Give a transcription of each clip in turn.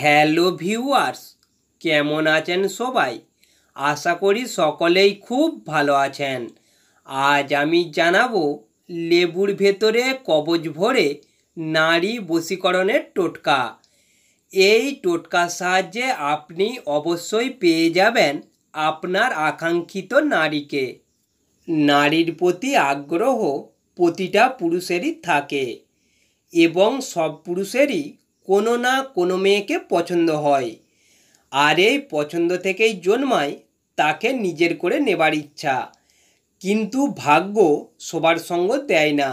hello viewers কেমন আছেন সবাই আশা করি সকলেই খুব ভালো আছেন আজ আমি জানাবো লেবুর ভেতরে কবজ ভরে নারী বশীকরণের টোটকা এই টোটকার সাহায্যে আপনি অবশ্যই পেয়ে যাবেন আপনার আকাঙ্ক্ষিত নারীকে নারীর প্রতি আগ্রহ প্রতিটা পুরুষেরই থাকে এবং সব পুরুষেরই কোনো না কোনো মেয়েকে পছন্দ হয় আর এই পছন্দ থেকেই জন্মায় তাকে নিজের করে নেবার ইচ্ছা কিন্তু ভাগ্য সবার সঙ্গ দেয় না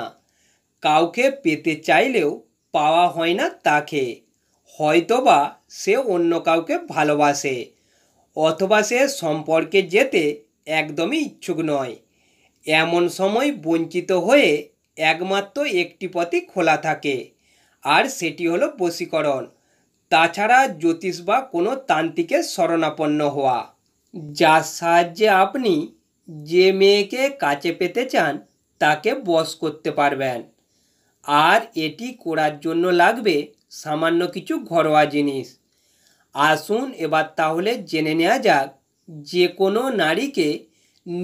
কাউকে পেতে চাইলেও পাওয়া হয় না তাকে হয়তোবা সে অন্য কাউকে ভালোবাসে অথবা সে সম্পর্কে যেতে একদমই ইচ্ছুক নয় এমন সময় বঞ্চিত হয়ে একমাত্র একটি পথই খোলা থাকে আর সেটি হলো বশীকরণ তাছাড়া জ্যোতিষ বা কোনো তান্ত্রিকের শরণাপন্ন হওয়া যার সাহায্যে আপনি যে মেয়েকে কাছে পেতে চান তাকে বশ করতে পারবেন আর এটি করার জন্য লাগবে সামান্য কিছু ঘরোয়া জিনিস আসুন এবার তাহলে জেনে নেওয়া যাক যে কোনো নারীকে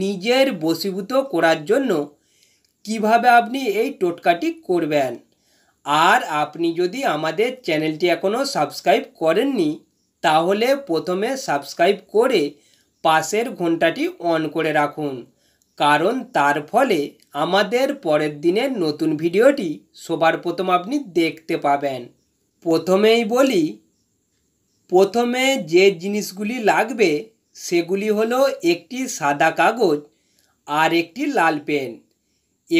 নিজের বসীভূত করার জন্য কিভাবে আপনি এই টোটকাটি করবেন আর আপনি যদি আমাদের চ্যানেলটি এখনও সাবস্ক্রাইব করেননি তাহলে প্রথমে সাবস্ক্রাইব করে পাশের ঘন্টাটি অন করে রাখুন কারণ তার ফলে আমাদের পরের দিনের নতুন ভিডিওটি সবার প্রথম আপনি দেখতে পাবেন প্রথমেই বলি প্রথমে যে জিনিসগুলি লাগবে সেগুলি হলো একটি সাদা কাগজ আর একটি লাল পেন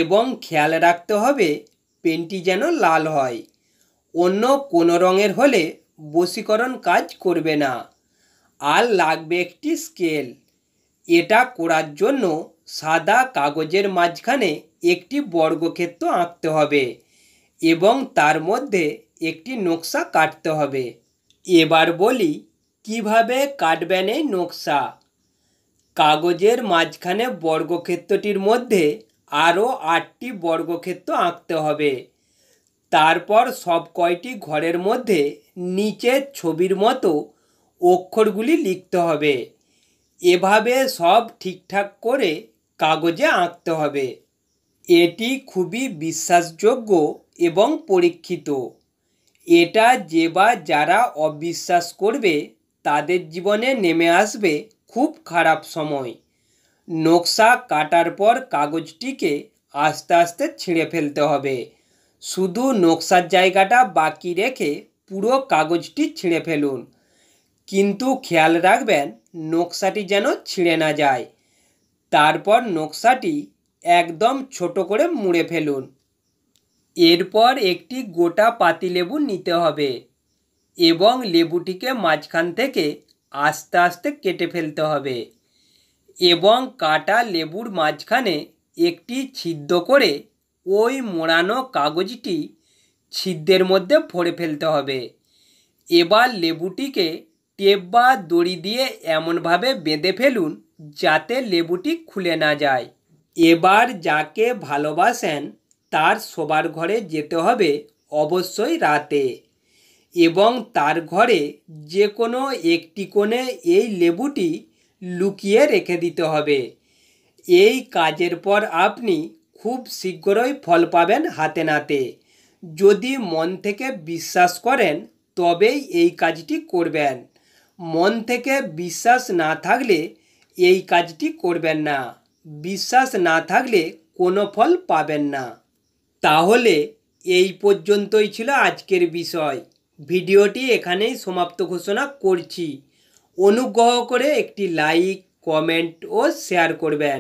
এবং খেয়াল রাখতে হবে পেনটি যেন লাল হয় অন্য কোনো রঙের হলে বশীকরণ কাজ করবে না আর লাগবে একটি স্কেল এটা করার জন্য সাদা কাগজের মাঝখানে একটি বর্গক্ষেত্র আঁকতে হবে এবং তার মধ্যে একটি নকশা কাটতে হবে এবার বলি কিভাবে কাটবেন এই নকশা কাগজের মাঝখানে বর্গক্ষেত্রটির মধ্যে আরও আটটি বর্গক্ষেত্র আঁকতে হবে তারপর সব কয়টি ঘরের মধ্যে নিচের ছবির মতো অক্ষরগুলি লিখতে হবে এভাবে সব ঠিকঠাক করে কাগজে আঁকতে হবে এটি খুবই বিশ্বাসযোগ্য এবং পরীক্ষিত এটা যে বা যারা অবিশ্বাস করবে তাদের জীবনে নেমে আসবে খুব খারাপ সময় নকশা কাটার পর কাগজটিকে আস্তে আস্তে ছিঁড়ে ফেলতে হবে শুধু নকশার জায়গাটা বাকি রেখে পুরো কাগজটি ছিঁড়ে ফেলুন কিন্তু খেয়াল রাখবেন নকশাটি যেন ছিঁড়ে না যায় তারপর নকশাটি একদম ছোট করে মুড়ে ফেলুন এরপর একটি গোটা পাতি লেবু নিতে হবে এবং লেবুটিকে মাঝখান থেকে আস্তে আস্তে কেটে ফেলতে হবে এবং কাটা লেবুর মাঝখানে একটি ছিদ্র করে ওই মোড়ানো কাগজটি ছিদ্রের মধ্যে ভরে ফেলতে হবে এবার লেবুটিকে টেপ বা দড়ি দিয়ে এমনভাবে বেঁধে ফেলুন যাতে লেবুটি খুলে না যায় এবার যাকে ভালোবাসেন তার শোবার ঘরে যেতে হবে অবশ্যই রাতে এবং তার ঘরে যে কোনো একটি কোণে এই লেবুটি লুকিয়ে রেখে দিতে হবে এই কাজের পর আপনি খুব শীঘ্রই ফল পাবেন হাতে নাতে যদি মন থেকে বিশ্বাস করেন তবেই এই কাজটি করবেন মন থেকে বিশ্বাস না থাকলে এই কাজটি করবেন না বিশ্বাস না থাকলে কোনো ফল পাবেন না তাহলে এই পর্যন্তই ছিল আজকের বিষয় ভিডিওটি এখানেই সমাপ্ত ঘোষণা করছি অনুগ্রহ করে একটি লাইক কমেন্ট ও শেয়ার করবেন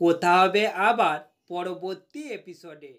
কথা হবে আবার পরবর্তী এপিসোডে